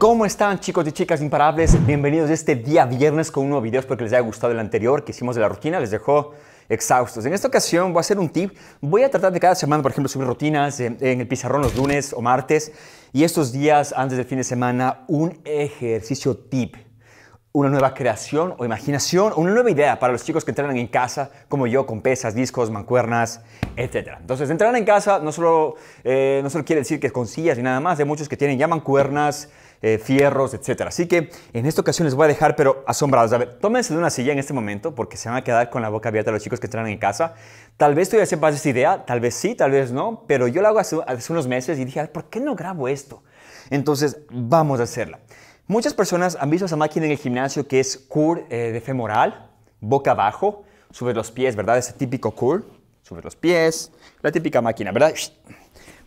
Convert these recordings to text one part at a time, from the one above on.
¿Cómo están chicos y chicas imparables? Bienvenidos este día viernes con un nuevo video. Espero que les haya gustado el anterior que hicimos de la rutina. Les dejó exhaustos. En esta ocasión voy a hacer un tip. Voy a tratar de cada semana, por ejemplo, subir rutinas eh, en, el pizarrón los lunes o martes. Y estos días antes del fin de semana, un ejercicio tip una nueva creación o imaginación, una nueva idea para los chicos que entrenan en casa, como yo, con pesas, discos, mancuernas, etc. Entonces, entrenar en casa no solo, eh, no solo quiere decir que con sillas y nada más, hay muchos que tienen ya mancuernas, eh, fierros, etcétera Así que en esta ocasión les voy a dejar, pero asombrados. A ver, tómense de una silla en este momento porque se van a quedar con la boca abierta los chicos que están en casa. Tal vez tú ya sepas esta idea, tal vez sí, tal vez no, pero yo la hago hace, unos meses y dije, ¿por qué no grabo esto? Entonces, vamos a hacerla. Muchas personas han visto esa máquina en el gimnasio que es cur eh, de femoral, boca abajo, sube los pies, ¿verdad? Ese típico cur, sube los pies, la típica máquina, ¿verdad?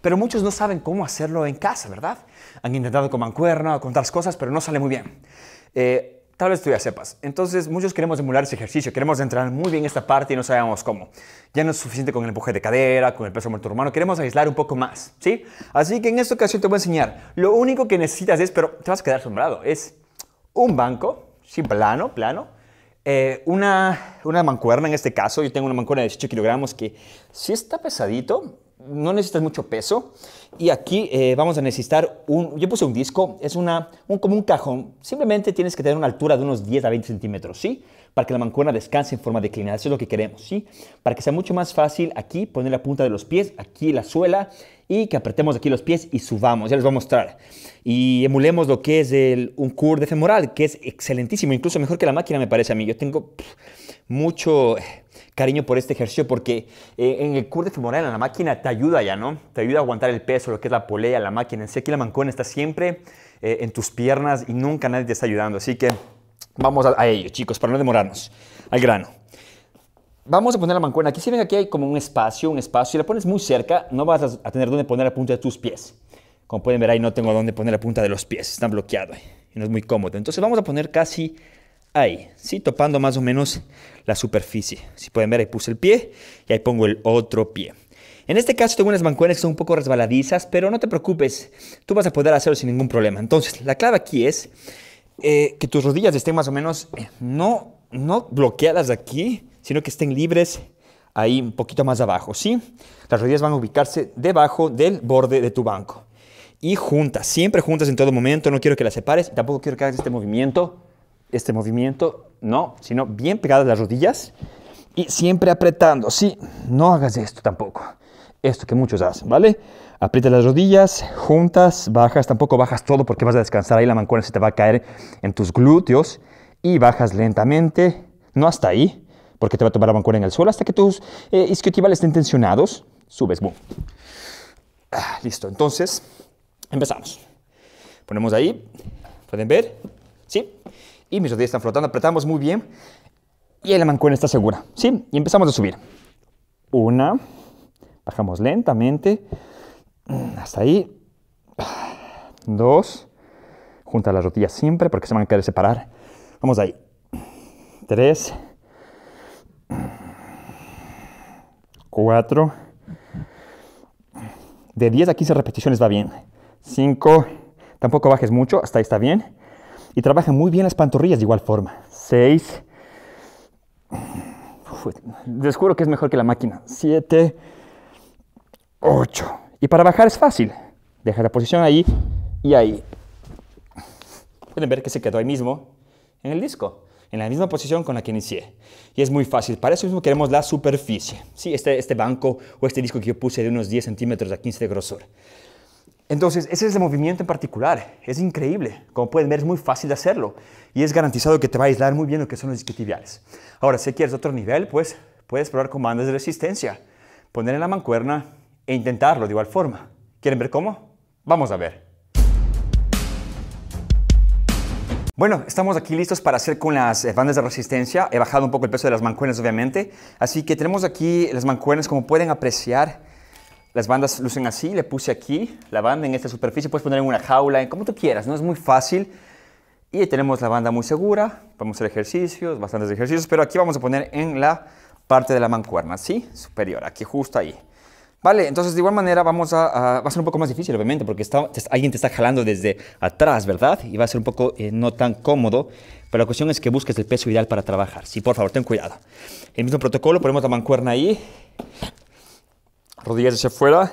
Pero muchos no saben cómo hacerlo en casa, ¿verdad? Han intentado con mancuerna o con otras cosas, pero no sale muy bien. Eh, tal vez tú ya sepas. Entonces, muchos queremos emular ese ejercicio, queremos entrar muy bien en esta parte y no sabemos cómo. Ya no es suficiente con el empuje de cadera, con el peso muerto humano, queremos aislar un poco más, ¿sí? Así que en esta ocasión te voy a enseñar. Lo único que necesitas es, pero te vas a quedar asombrado, es un banco, sí, plano, plano, eh, una, una mancuerna en este caso, yo tengo una mancuerna de 18 kilogramos que sí está pesadito, no necesitas mucho peso. Y aquí eh, vamos a necesitar un, yo puse un disco, es una, un, como un cajón. Simplemente tienes que tener una altura de unos 10 a 20 centímetros, ¿sí? Para que la mancuerna descanse en forma declinada, eso es lo que queremos, ¿sí? Para que sea mucho más fácil aquí poner la punta de los pies, aquí la suela y que apretemos aquí los pies y subamos, ya les voy a mostrar. Y emulemos lo que es un curl de femoral, que es excelentísimo, incluso mejor que la máquina me parece a mí. Yo tengo mucho eh, cariño por este ejercicio porque eh, en el curl de femoral, la máquina, te ayuda ya, ¿no? Te ayuda a aguantar el peso, lo que es la polea, la máquina. En que aquí la mancuena está siempre eh, en tus piernas y nunca nadie te está ayudando. Así que vamos a, ello, chicos, para no demorarnos. Al grano. Vamos a poner la mancuerna. Aquí, si ven, aquí hay como un espacio, un espacio. Si la pones muy cerca, no vas a, tener dónde poner la punta de tus pies. Como pueden ver ahí, no tengo dónde poner la punta de los pies. Están bloqueado y no es muy cómodo. Entonces vamos a poner casi ahí, ¿sí? topando más o menos la superficie. Si pueden ver, ahí puse el pie y ahí pongo el otro pie. En este caso tengo unas mancuernas que son un poco resbaladizas, pero no te preocupes, tú vas a poder hacerlo sin ningún problema. Entonces, la clave aquí es eh, que tus rodillas estén más o menos eh, no, no bloqueadas aquí, sino que estén libres ahí un poquito más abajo, ¿sí? Las rodillas van a ubicarse debajo del borde de tu banco. Y juntas, siempre juntas en todo momento, no quiero que las separes, tampoco quiero que hagas este movimiento este movimiento, no, sino bien pegadas las rodillas y siempre apretando. Sí, no hagas esto tampoco. Esto que muchos hacen, ¿vale? Aprieta las rodillas, juntas, bajas, tampoco bajas todo porque vas a descansar ahí, la mancuerna se te va a caer en tus glúteos y bajas lentamente, no hasta ahí, porque te va a tomar la mancuerna en el suelo hasta que tus eh, estén tensionados, subes, boom. Ah, listo, entonces empezamos. Ponemos ahí, ¿pueden ver? ¿Sí? y mis rodillas están flotando, apretamos muy bien y la mancuerna está segura, ¿sí? Y empezamos a subir. Una, bajamos lentamente, mm, hasta ahí. Dos, junta las rodillas siempre porque se van a querer separar. Vamos ahí. Tres, cuatro. De 10 a 15 repeticiones va bien. Cinco, tampoco bajes mucho, hasta ahí está bien. Y trabaja muy bien las pantorrillas de igual forma. 6. Les que es mejor que la máquina. 7. 8. Y para bajar es fácil. Deja la posición ahí y ahí. Pueden ver que se quedó ahí mismo en el disco en la misma posición con la que inicié. Y es muy fácil, para eso mismo queremos la superficie. Sí, este, este banco o este disco que yo puse de unos 10 centímetros a 15 de grosor. Entonces, ese es el movimiento en particular. Es increíble. Como pueden ver, es muy fácil de hacerlo. Y es garantizado que te va a aislar muy bien lo que son los isquiotibiales. Ahora, si quieres otro nivel, pues puedes probar con bandas de resistencia. Poner en la mancuerna e intentarlo de igual forma. ¿Quieren ver cómo? Vamos a ver. Bueno, estamos aquí listos para hacer con las eh, bandas de resistencia. He bajado un poco el peso de las mancuernas, obviamente. Así que tenemos aquí las mancuernas, como pueden apreciar las bandas lucen así, le puse aquí la banda en esta superficie, puedes poner en una jaula, en como tú quieras, ¿no? Es muy fácil. Y tenemos la banda muy segura, vamos a hacer ejercicios, bastantes ejercicios, pero aquí vamos a poner en la parte de la mancuerna, ¿sí? Superior, aquí justo ahí. Vale, entonces de igual manera vamos a, va a ser un poco más difícil, obviamente, porque está, alguien te está jalando desde atrás, ¿verdad? Y va a ser un poco eh, no tan cómodo, pero la cuestión es que busques el peso ideal para trabajar. Sí, por favor, ten cuidado. El mismo protocolo, ponemos la mancuerna ahí, rodillas hacia afuera,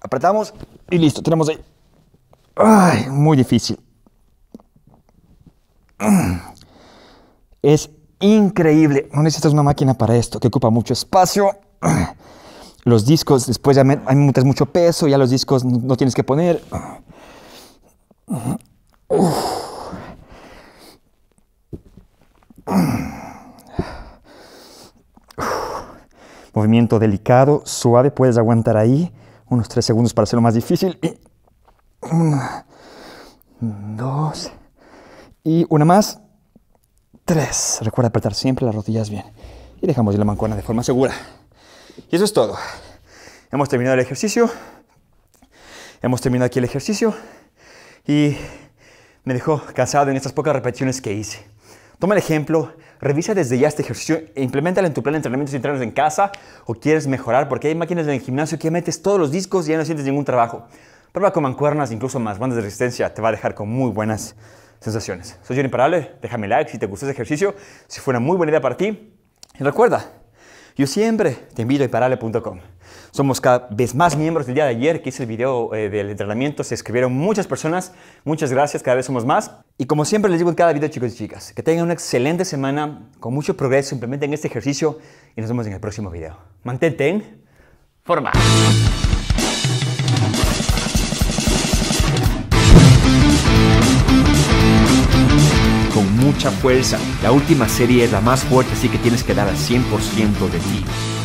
apretamos y listo, tenemos ahí. muy difícil. Es increíble, no necesitas una máquina para esto, que ocupa mucho espacio. Los discos, después ya me, mucho peso, ya los discos no tienes que poner. Movimiento delicado, suave, puedes aguantar ahí unos 3 segundos para hacerlo más difícil. Y dos, y una más, tres. Recuerda apretar siempre las rodillas bien. Y dejamos la mancuerna de forma segura. Y eso es todo. Hemos terminado el ejercicio. Hemos terminado aquí el ejercicio. Y me dejó cansado en estas pocas repeticiones que hice. Toma el ejemplo, revisa desde ya este ejercicio e implementalo en tu plan de entrenamientos internos en casa o quieres mejorar porque hay máquinas en el gimnasio que metes todos los discos y ya no sientes ningún trabajo. Prueba con mancuernas, incluso más bandas de resistencia, te va a dejar con muy buenas sensaciones. Soy Johnny Imparable, déjame like si te gustó este ejercicio, si fue una muy buena idea para ti. Y recuerda, yo siempre te invito a imparable.com. Somos cada vez más miembros. del día de ayer que hice el video eh, del entrenamiento se escribieron muchas personas. Muchas gracias, cada vez somos más. Y como siempre les digo en cada video, chicos y chicas, que tengan una excelente semana, con mucho progreso, simplemente en este ejercicio y nos vemos en el próximo video. Mantente en forma. fuerza. La última serie es la más fuerte, así que tienes que dar al 100% de ti.